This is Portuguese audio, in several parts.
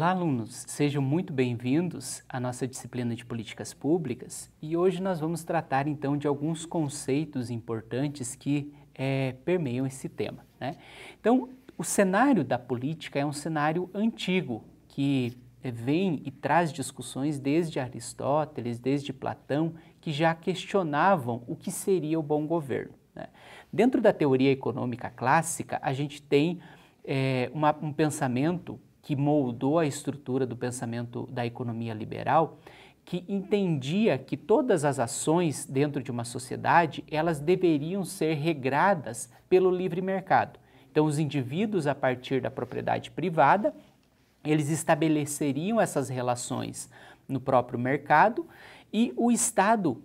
Olá, alunos! Sejam muito bem-vindos à nossa disciplina de políticas públicas e hoje nós vamos tratar então de alguns conceitos importantes que é, permeiam esse tema. Né? Então, o cenário da política é um cenário antigo que é, vem e traz discussões desde Aristóteles, desde Platão, que já questionavam o que seria o bom governo. Né? Dentro da teoria econômica clássica, a gente tem é, uma, um pensamento que moldou a estrutura do pensamento da economia liberal, que entendia que todas as ações dentro de uma sociedade, elas deveriam ser regradas pelo livre mercado. Então os indivíduos a partir da propriedade privada, eles estabeleceriam essas relações no próprio mercado e o Estado,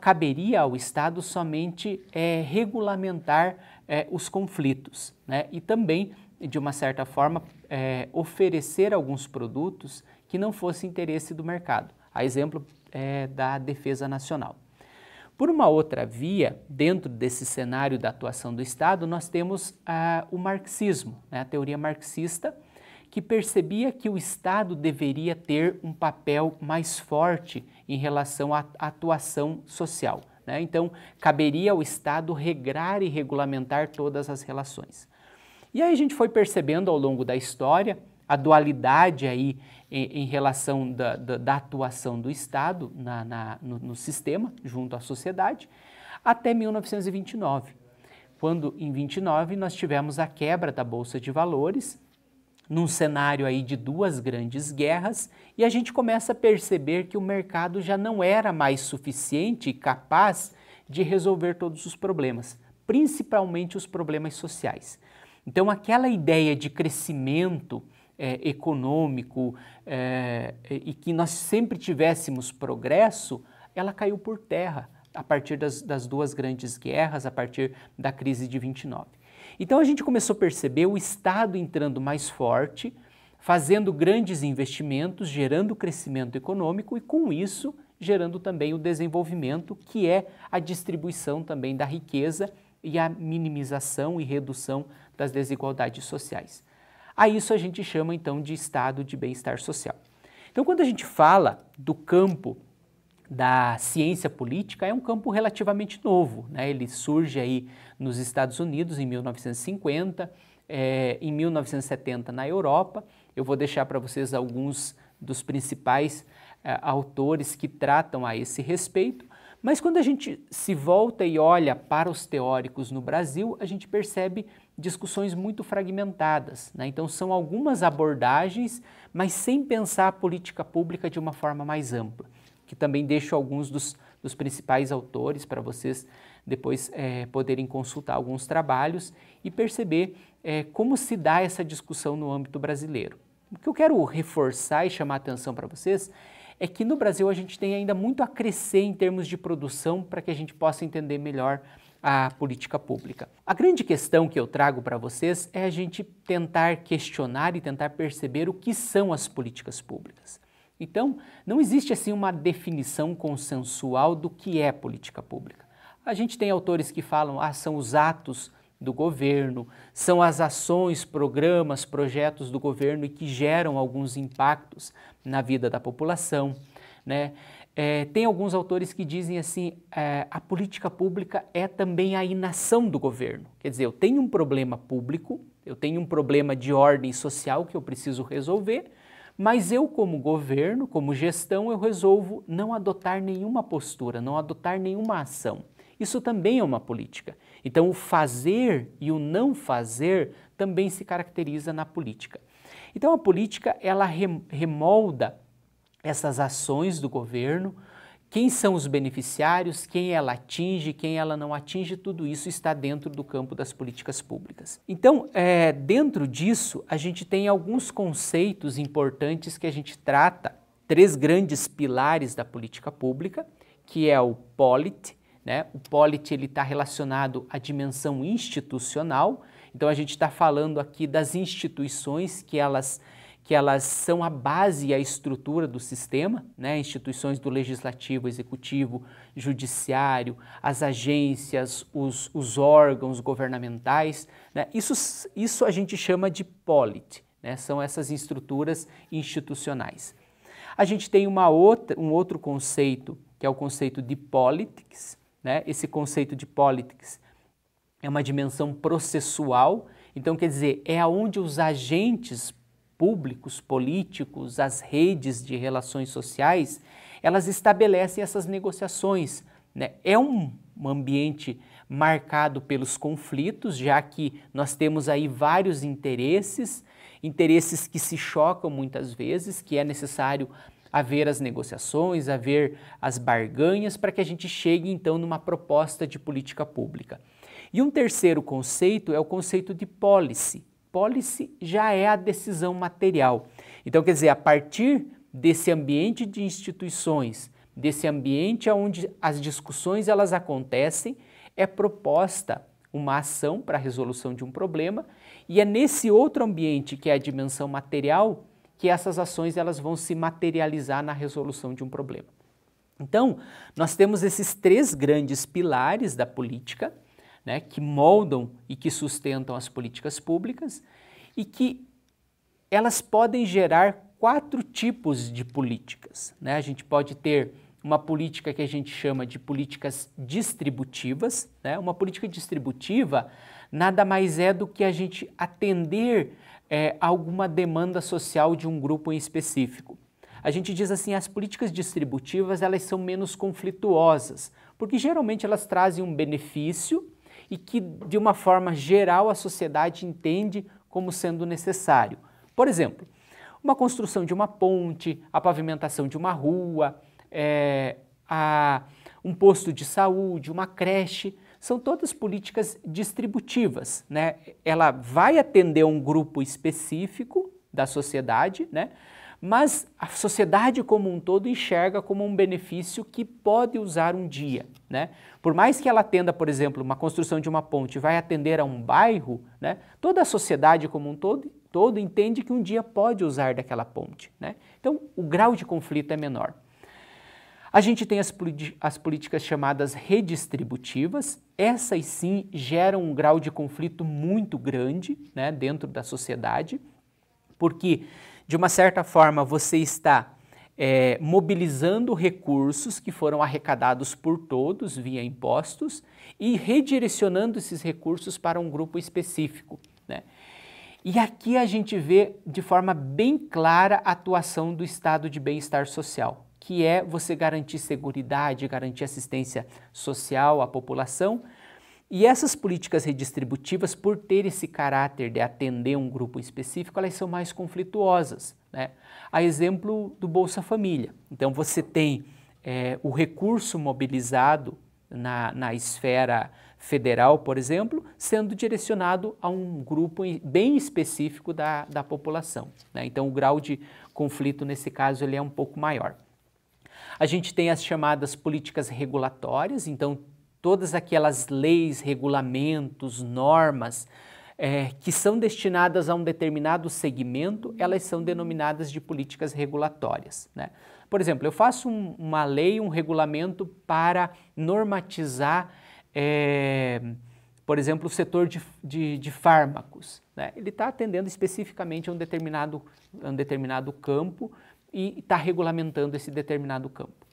caberia ao Estado somente é, regulamentar é, os conflitos né? e também de uma certa forma, é, oferecer alguns produtos que não fosse interesse do mercado, a exemplo é, da defesa nacional. Por uma outra via, dentro desse cenário da atuação do Estado, nós temos ah, o marxismo, né, a teoria marxista, que percebia que o Estado deveria ter um papel mais forte em relação à atuação social. Né? Então, caberia ao Estado regrar e regulamentar todas as relações. E aí a gente foi percebendo ao longo da história a dualidade aí em, em relação da, da, da, atuação do Estado na, na no, no sistema, junto à sociedade, até 1929, quando em 29 nós tivemos a quebra da Bolsa de Valores, num cenário aí de duas grandes guerras, e a gente começa a perceber que o mercado já não era mais suficiente e capaz de resolver todos os problemas, principalmente os problemas sociais. Então, aquela ideia de crescimento é, econômico é, e que nós sempre tivéssemos progresso, ela caiu por terra a partir das, das duas grandes guerras, a partir da crise de 29. Então, a gente começou a perceber o Estado entrando mais forte, fazendo grandes investimentos, gerando crescimento econômico e, com isso, gerando também o desenvolvimento, que é a distribuição também da riqueza e a minimização e redução das desigualdades sociais. A isso a gente chama então de estado de bem-estar social. Então, quando a gente fala do campo da ciência política, é um campo relativamente novo. Né? Ele surge aí nos Estados Unidos em 1950, é, eh, em 1970 na Europa. Eu vou deixar para vocês alguns dos principais é, autores que tratam a esse respeito. Mas quando a gente se volta e olha para os teóricos no Brasil, a gente percebe discussões muito fragmentadas. Né? Então, são algumas abordagens, mas sem pensar a política pública de uma forma mais ampla, que também deixo alguns dos, dos principais autores para vocês depois é, poderem consultar alguns trabalhos e perceber é, como se dá essa discussão no âmbito brasileiro. O que eu quero reforçar e chamar a atenção para vocês é que no Brasil a gente tem ainda muito a crescer em termos de produção para que a gente possa entender melhor a política pública. A grande questão que eu trago para vocês é a gente tentar questionar e tentar perceber o que são as políticas públicas. Então, não existe assim uma definição consensual do que é política pública. A gente tem autores que falam, ah, são os atos do governo, são as ações, programas, projetos do governo e que geram alguns impactos na vida da população. Né? É, tem alguns autores que dizem assim: é, a política pública é também a inação do governo. Quer dizer, eu tenho um problema público, eu tenho um problema de ordem social que eu preciso resolver, mas eu, como governo, como gestão, eu resolvo não adotar nenhuma postura, não adotar nenhuma ação. Isso também é uma política. Então, o fazer e o não fazer também se caracteriza na política. Então, a política ela remolda essas ações do governo, quem são os beneficiários, quem ela atinge, quem ela não atinge, tudo isso está dentro do campo das políticas públicas. Então, é, dentro disso, a gente tem alguns conceitos importantes que a gente trata, três grandes pilares da política pública, que é o POLIT, né? o POLIT está relacionado à dimensão institucional, então a gente está falando aqui das instituições que elas que elas são a base e a estrutura do sistema, né? instituições do legislativo, executivo, judiciário, as agências, os, os órgãos governamentais. Né? Isso, isso a gente chama de polity, né? são essas estruturas institucionais. A gente tem uma outra, um outro conceito, que é o conceito de politics. Né? Esse conceito de politics é uma dimensão processual, então quer dizer, é onde os agentes públicos, políticos, as redes de relações sociais, elas estabelecem essas negociações. Né? É um ambiente marcado pelos conflitos, já que nós temos aí vários interesses, interesses que se chocam muitas vezes, que é necessário haver as negociações, haver as barganhas para que a gente chegue então numa proposta de política pública. E um terceiro conceito é o conceito de policy, policy já é a decisão material. Então, quer dizer, a partir desse ambiente de instituições, desse ambiente onde as discussões elas acontecem, é proposta uma ação para a resolução de um problema e é nesse outro ambiente que é a dimensão material que essas ações elas vão se materializar na resolução de um problema. Então, nós temos esses três grandes pilares da política né, que moldam e que sustentam as políticas públicas e que elas podem gerar quatro tipos de políticas. Né? A gente pode ter uma política que a gente chama de políticas distributivas. Né? Uma política distributiva nada mais é do que a gente atender é, alguma demanda social de um grupo em específico. A gente diz assim, as políticas distributivas elas são menos conflituosas, porque geralmente elas trazem um benefício e que, de uma forma geral, a sociedade entende como sendo necessário. Por exemplo, uma construção de uma ponte, a pavimentação de uma rua, é, a, um posto de saúde, uma creche, são todas políticas distributivas. Né? Ela vai atender um grupo específico, da sociedade, né? mas a sociedade como um todo enxerga como um benefício que pode usar um dia. Né? Por mais que ela atenda, por exemplo, uma construção de uma ponte vai atender a um bairro, né? toda a sociedade como um todo, todo entende que um dia pode usar daquela ponte. Né? Então, o grau de conflito é menor. A gente tem as, as políticas chamadas redistributivas, essas sim geram um grau de conflito muito grande né, dentro da sociedade porque de uma certa forma você está é, mobilizando recursos que foram arrecadados por todos via impostos e redirecionando esses recursos para um grupo específico. Né? E aqui a gente vê de forma bem clara a atuação do estado de bem-estar social, que é você garantir segurança, garantir assistência social à população e essas políticas redistributivas, por ter esse caráter de atender um grupo específico, elas são mais conflituosas. Né? A exemplo do Bolsa Família. Então, você tem é, o recurso mobilizado na, na esfera federal, por exemplo, sendo direcionado a um grupo bem específico da, da população. Né? Então, o grau de conflito, nesse caso, ele é um pouco maior. A gente tem as chamadas políticas regulatórias, então todas aquelas leis, regulamentos, normas é, que são destinadas a um determinado segmento, elas são denominadas de políticas regulatórias. Né? Por exemplo, eu faço um, uma lei, um regulamento para normatizar, é, por exemplo, o setor de, de, de fármacos. Né? Ele está atendendo especificamente a um determinado, a um determinado campo e está regulamentando esse determinado campo.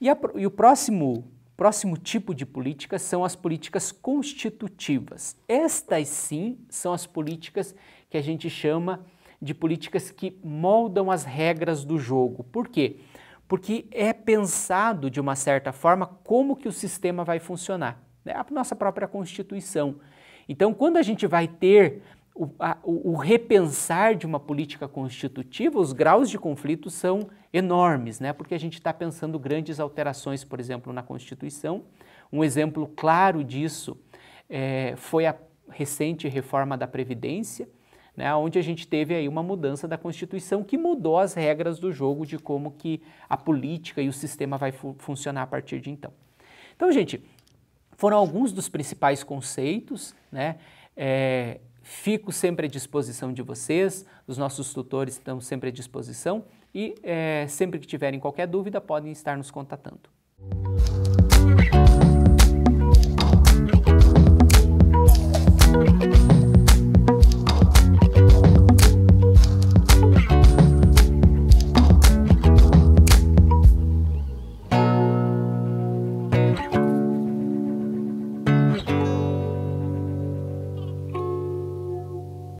E, a, e o próximo Próximo tipo de política são as políticas constitutivas. Estas sim são as políticas que a gente chama de políticas que moldam as regras do jogo. Por quê? Porque é pensado de uma certa forma como que o sistema vai funcionar, né? a nossa própria constituição. Então, quando a gente vai ter o, a, o, repensar de uma política constitutiva, os graus de conflito são enormes, né? porque a gente está pensando grandes alterações, por exemplo, na Constituição. Um exemplo claro disso é, foi a recente reforma da Previdência, né, onde a gente teve aí uma mudança da Constituição que mudou as regras do jogo de como que a política e o sistema vai fu funcionar a partir de então. Então, gente, foram alguns dos principais conceitos, né? É, Fico sempre à disposição de vocês, os nossos tutores estão sempre à disposição e é, sempre que tiverem qualquer dúvida podem estar nos contatando.